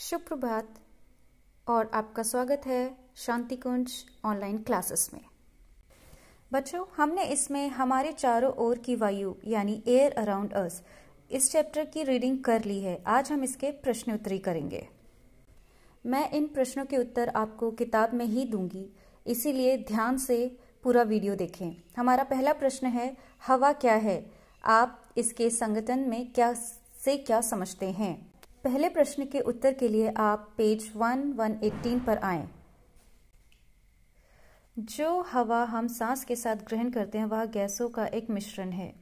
सुप्रभात और आपका स्वागत है शांति कुंज ऑनलाइन क्लासेस में बच्चों हमने इसमें हमारे चारों ओर की वायु यानी एयर अराउंड अस इस चैप्टर की रीडिंग कर ली है आज हम इसके प्रश्न उत्तरी करेंगे मैं इन प्रश्नों के उत्तर आपको किताब में ही दूंगी इसीलिए ध्यान से पूरा वीडियो देखें हमारा पहला प्रश्न है हवा क्या है आप इसके संगठन में क्या से क्या समझते हैं पहले प्रश्न के उत्तर के लिए आप पेज वन वन एटीन पर आए जो हवा हम सांस के साथ ग्रहण करते हैं वह गैसों का एक मिश्रण है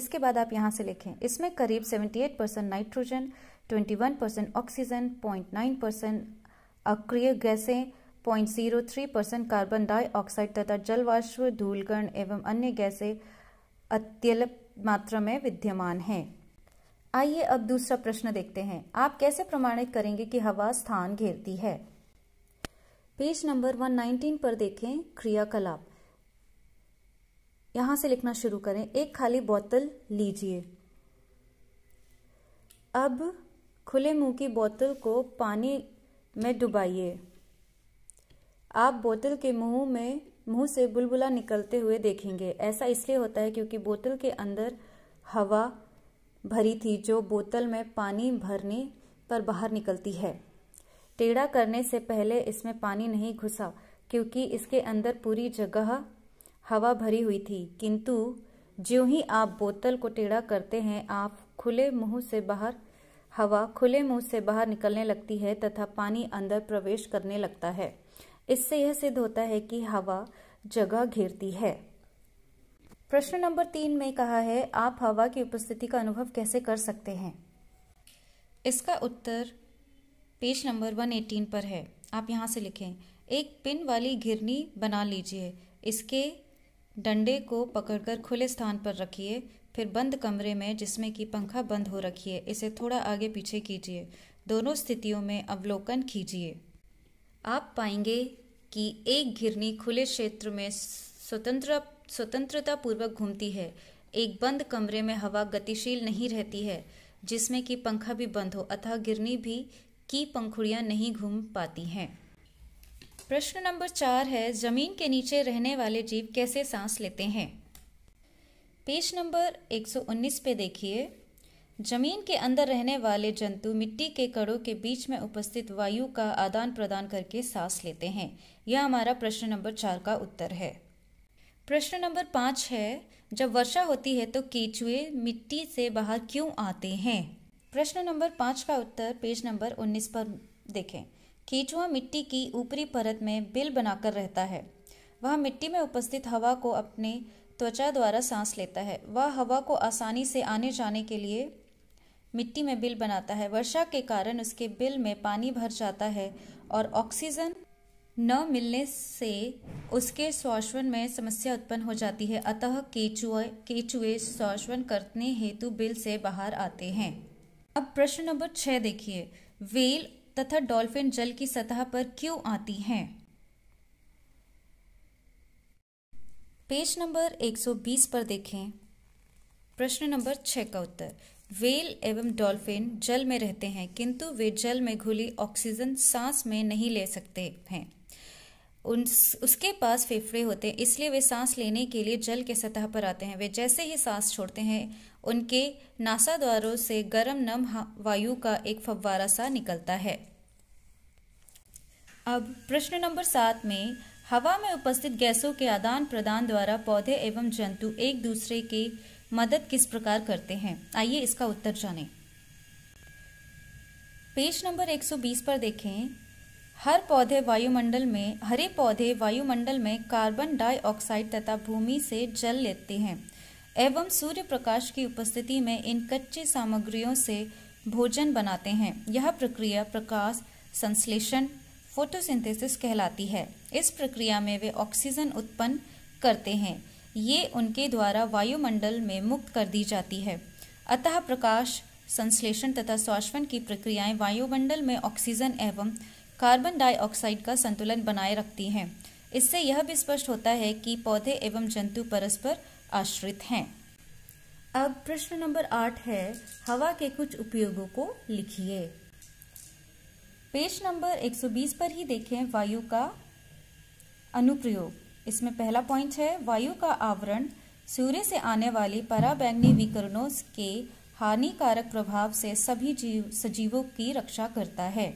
इसके बाद आप यहां से लिखें इसमें करीब 78 percent nitrogen 21 percent oxygen 0.9 percent अक्रिय गैसें 0.03 परसेंट कार्बन डाइऑक्साइड तथा जलवाष्प धूलकण एवं अन्य गैसें अत्यल्प मात्रा में विद्यमान हैं आइए अब दूसरा प्रश्न देखते हैं आप कैसे प्रमाणित करेंगे कि हवा स्थान घेरती है पेज नंबर 119 पर देखें क्रियाकलाप यहां से लिखना शुरू करें एक खाली बोतल लीजिए अब खुले मुंह की बोतल को पानी में डुबाइए आप बोतल के मुंह में मुंह से बुलबुला निकलते हुए देखेंगे ऐसा इसलिए होता है क्योंकि बोतल के अंदर हवा भरी थी जो बोतल में पानी भरने पर बाहर निकलती है टेढ़ा करने से पहले इसमें पानी नहीं घुसा क्योंकि इसके अंदर पूरी जगह हवा भरी हुई थी किंतु ज्यों ही आप बोतल को टेढ़ा करते हैं आप खुले मुंह से बाहर हवा खुले मुंह से बाहर निकलने लगती है तथा पानी अंदर प्रवेश करने लगता है इससे यह सिद्ध होता है कि हवा जगह घेरती है प्रश्न नंबर तीन में कहा है आप हवा की उपस्थिति का अनुभव कैसे कर सकते हैं इसका उत्तर पेज नंबर 118 पर है आप यहाँ से लिखें एक पिन वाली घिरनी बना लीजिए इसके डंडे को पकड़कर खुले स्थान पर रखिए फिर बंद कमरे में जिसमें कि पंखा बंद हो रखिए इसे थोड़ा आगे पीछे कीजिए दोनों स्थितियों में अवलोकन कीजिए आप पाएंगे कि एक घिरनी खुले क्षेत्र में स्वतंत्र स्वतंत्रता पूर्वक घूमती है एक बंद कमरे में हवा गतिशील नहीं रहती है जिसमें कि पंखा भी बंद हो अथा गिरनी भी की पंखुड़ियां नहीं घूम पाती हैं प्रश्न नंबर चार है जमीन के नीचे रहने वाले जीव कैसे सांस लेते हैं पेज नंबर 119 पे देखिए जमीन के अंदर रहने वाले जंतु मिट्टी के कड़ों के बीच में उपस्थित वायु का आदान प्रदान करके सांस लेते हैं यह हमारा प्रश्न नंबर चार का उत्तर है प्रश्न नंबर पाँच है जब वर्षा होती है तो केचुए मिट्टी से बाहर क्यों आते हैं प्रश्न नंबर पाँच का उत्तर पेज नंबर उन्नीस पर देखें केचुआ मिट्टी की ऊपरी परत में बिल बनाकर रहता है वह मिट्टी में उपस्थित हवा को अपने त्वचा द्वारा सांस लेता है वह हवा को आसानी से आने जाने के लिए मिट्टी में बिल बनाता है वर्षा के कारण उसके बिल में पानी भर जाता है और ऑक्सीजन न मिलने से उसके श्वसन में समस्या उत्पन्न हो जाती है अतः केचुए केचुए श्वसन करने हेतु बिल से बाहर आते हैं अब प्रश्न नंबर छः देखिए वेल तथा डॉल्फिन जल की सतह पर क्यों आती हैं पेज नंबर 120 पर देखें प्रश्न नंबर छः का उत्तर वेल एवं डॉल्फिन जल में रहते हैं किंतु वे जल में घुली ऑक्सीजन सांस में नहीं ले सकते हैं उन उसके पास फेफड़े होते हैं इसलिए वे सांस लेने के लिए जल के सतह पर आते हैं वे जैसे ही सांस छोड़ते हैं उनके नासा द्वारों से गर्म नम वायु का एक फव्वारा सा निकलता है अब प्रश्न नंबर सात में हवा में उपस्थित गैसों के आदान प्रदान द्वारा पौधे एवं जंतु एक दूसरे की मदद किस प्रकार करते हैं आइए इसका उत्तर जानें पेज नंबर 120 पर देखें हर पौधे वायुमंडल में हरे पौधे वायुमंडल में कार्बन डाइऑक्साइड तथा भूमि से जल लेते हैं एवं सूर्य प्रकाश की उपस्थिति में इन कच्ची सामग्रियों से भोजन बनाते हैं यह प्रक्रिया प्रकाश संश्लेषण फोटोसिंथेसिस कहलाती है इस प्रक्रिया में वे ऑक्सीजन उत्पन्न करते हैं ये उनके द्वारा वायुमंडल में मुक्त कर दी जाती है अतः प्रकाश संश्लेषण तथा श्वासन की प्रक्रियाएं वायुमंडल में ऑक्सीजन एवं कार्बन डाइऑक्साइड का संतुलन बनाए रखती हैं इससे यह भी स्पष्ट होता है कि पौधे एवं जंतु परस्पर आश्रित हैं अब प्रश्न नंबर आठ है हवा के कुछ उपयोगों को लिखिए पेज नंबर 120 पर ही देखें वायु का अनुप्रयोग इसमें पहला पॉइंट है वायु का आवरण सूर्य से आने वाली पराबैंगनी विकरणों के हानिकारक प्रभाव से सभी जीव सजीवों की रक्षा करता है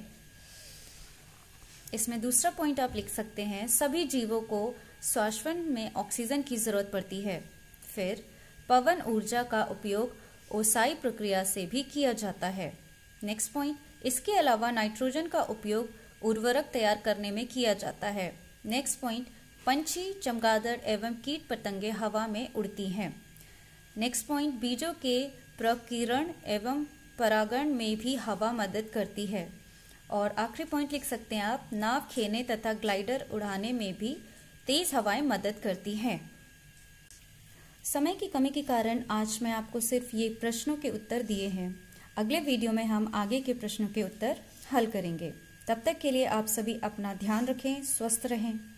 इसमें दूसरा पॉइंट आप लिख सकते हैं सभी जीवों को श्वासन में ऑक्सीजन की जरूरत पड़ती है फिर पवन ऊर्जा का उपयोग ओसाई प्रक्रिया से भी किया जाता है नेक्स्ट पॉइंट इसके अलावा नाइट्रोजन का उपयोग उर्वरक तैयार करने में किया जाता है नेक्स्ट पॉइंट पंछी चमगादड़ एवं कीट पतंगे हवा में उड़ती हैं नेक्स्ट पॉइंट बीजों के प्रकीर्ण एवं परागण में भी हवा मदद करती है और आखिरी पॉइंट लिख सकते हैं आप नाव खेने तथा ग्लाइडर उड़ाने में भी तेज़ हवाएं मदद करती हैं समय की कमी के कारण आज मैं आपको सिर्फ ये प्रश्नों के उत्तर दिए हैं अगले वीडियो में हम आगे के प्रश्नों के उत्तर हल करेंगे तब तक के लिए आप सभी अपना ध्यान रखें स्वस्थ रहें